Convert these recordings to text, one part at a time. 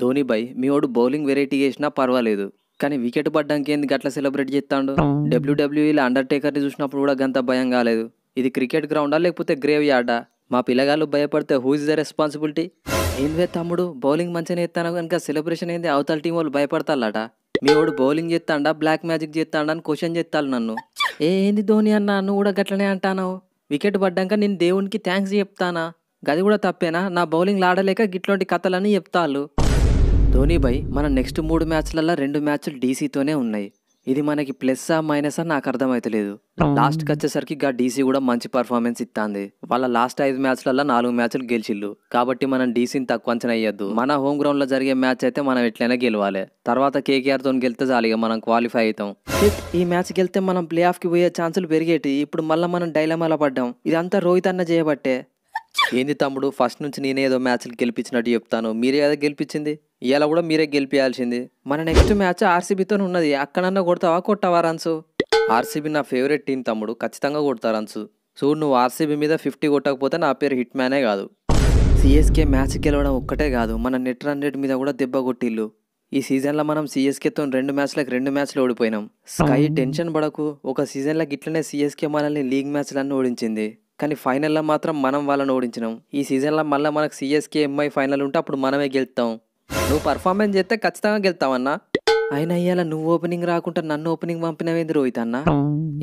Dhoni by మీ వాడు bowling variety చేసినా పర్వాలేదు కానీ వికెట్ పడ్డానికి ఏంది గట్లా సెలబ్రేట్ చేస్తాడు అండర్ అండర్టేకర్ని చూసినప్పుడు కూడా గంత భయం కాలేదు ఇది క్రికెట్ గ్రౌండా లేకపోతే గ్రేవ్ యార్డా మా పిల్లగాళ్ళు భయపడితే హూ ఇస్ ద రెస్పాన్సిబిలిటీ ఏందే తమ్ముడు బౌలింగ్ మంచిగా ఎత్తాను కనుక సెలబ్రేషన్ ఏంది అవతల టీం వాళ్ళు భయపడతాలట మీ వాడు బౌలింగ్ చేస్తాడా బ్లాక్ మ్యాజిక్ చేస్తాడా అని క్వశ్చన్ చేస్తాను నన్ను ఏంది ధోని అన్న నువ్వు కూడా గట్లనే అంటాను వికెట్ పడ్డాక నేను దేవునికి థ్యాంక్స్ చెప్తానా గది కూడా తప్పేనా నా బౌలింగ్ ఆడలేక గిట్లాంటి కథలని చెప్తాళ్ళు ధోనీపై మన నెక్స్ట్ మూడు మ్యాచ్లలో రెండు మ్యాచ్లు డీసీతోనే ఉన్నాయి ఇది మనకి ప్లస్సా మైనసా నాకు అర్థమైతలేదు లాస్ట్కి వచ్చేసరికి గా డీసీ కూడా మంచి పర్ఫార్మెన్స్ ఇస్తాంది వాళ్ళ లాస్ట్ ఐదు మ్యాచ్లలో నాలుగు మ్యాచ్లు గెలిచిల్లు కాబట్టి మనం డీసీని తక్కువ అంచనా అయ్యొద్దు మన హోమ్ గ్రౌండ్లో జరిగే మ్యాచ్ అయితే మనం ఎట్లయినా గెలవాలి తర్వాత కేకేఆర్ తో గెలితే చాలిగా మనం క్వాలిఫై అవుతాం ఈ మ్యాచ్ గెలితే మనం ప్లే ఆఫ్కి పోయే ఛాన్సులు పెరిగేటి ఇప్పుడు మళ్ళీ మనం డైలమాలో పడ్డాం ఇదంతా రోహిత్ అన్న చేయబట్టే ఏంది తమ్ముడు ఫస్ట్ నుంచి నేనే ఏదో మ్యాచ్లు గెలిపించినట్టు చెప్తాను మీరే ఏదో గెలిపించింది ఇలా కూడా మీరే గెలిపించాల్సింది మన నెక్స్ట్ మ్యాచ్ ఆర్సీబీతో ఉన్నది అక్కడన్నా కొడతావా కొట్టావా రన్స్ ఆర్సీబీ నా ఫేవరెట్ టీం తమ్ముడు ఖచ్చితంగా కొడతా రన్స్ చూడు నువ్వు ఆర్సీబీ మీద ఫిఫ్టీ కొట్టకపోతే నా పేరు హిట్ మ్యానే కాదు సిఎస్కే మ్యాచ్ గెలవడం ఒక్కటే కాదు మన నెట్ రన్ రేట్ మీద కూడా దెబ్బ కొట్టిల్లు ఈ సీజన్లో మనం సిఎస్కేతో రెండు మ్యాచ్లకు రెండు మ్యాచ్లు ఓడిపోయినాం స్కై టెన్షన్ పడకు ఒక సీజన్లో ఇట్లనే సిఎస్కే మనల్ని లీగ్ మ్యాచ్లన్నీ ఓడించింది కానీ ఫైనల్లో మాత్రం మనం వాళ్ళని ఓడించినాం ఈ సీజన్లో మళ్ళీ మనకు సిఎస్కే ఎంఐ ఫైనల్ ఉంటే అప్పుడు మనమే గెలుతాం నువ్వు పర్ఫార్మెన్స్ చేస్తే ఖచ్చితంగా గెలుతావన్నా అయినా అయ్యాలా నువ్వు ఓపెనింగ్ రాకుండా నన్ను ఓపెనింగ్ పంపినవేంది రోహిత్ అన్న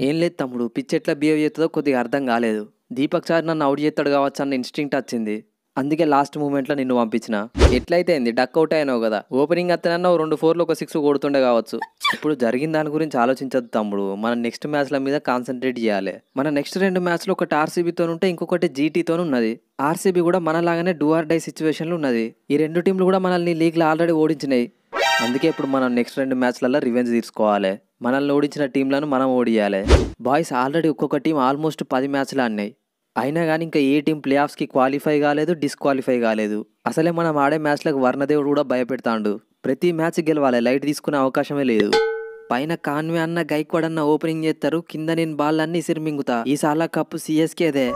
ఏం లేదు తమ్ముడు పిచ్ ఎట్లా బిహేవ్ చేస్తుందో కొద్దిగా అర్థం కాలేదు దీపక్ సార్ నన్ను అవుట్ చేస్తాడు కావచ్చు అన్న ఇన్స్టింక్ట్ వచ్చింది అందుకే లాస్ట్ మూమెంట్లో నిన్ను పంపించిన ఎట్లయితే అయింది డక్ అవుట్ అయినావు కదా ఓపెనింగ్ అత్తనన్నావు రెండు ఫోర్లు ఒక సిక్స్ కొడుతుండే కావచ్చు ఇప్పుడు జరిగిన దాని గురించి ఆలోచించద్దు తమ్ముడు మన నెక్స్ట్ మ్యాచ్ల మీద కాన్సన్ట్రేట్ చేయాలి మన నెక్స్ట్ రెండు మ్యాచ్లు ఒకటి ఆర్సీబీతో ఉంటే ఇంకొకటి జీటీతో ఉన్నది ఆర్సీబీ కూడా మనలాగానే లాగానే డూఆర్ డై లో ఉన్నది ఈ రెండు టీంలు కూడా మనల్ని లీగ్లో ఆల్రెడీ ఓడించినాయి అందుకే ఇప్పుడు మనం నెక్స్ట్ రెండు మ్యాచ్లలో రివెంజ్ తీసుకోవాలి మనల్ని ఓడించిన టీంలను మనం ఓడియాలి బాయ్స్ ఆల్రెడీ ఒక్కొక్క టీం ఆల్మోస్ట్ పది మ్యాచ్లు అన్నాయి అయినా కానీ ఇంకా ఏ టీం ప్లే ఆఫ్స్కి క్వాలిఫై కాలేదు డిస్క్వాలిఫై కాలేదు అసలే మనం ఆడే మ్యాచ్లకు వర్ణదేవుడు కూడా భయపెడతాడు ప్రతి మ్యాచ్ గెలవాలి లైట్ తీసుకునే అవకాశమే లేదు పైన కాన్వే అన్న గైక్వాడ్ అన్న ఓపెనింగ్ చేస్తారు కింద నేను బాల్ అన్ని సిరిమింగుతా మింగుతా ఈసారి కప్పు సిఎస్కేదే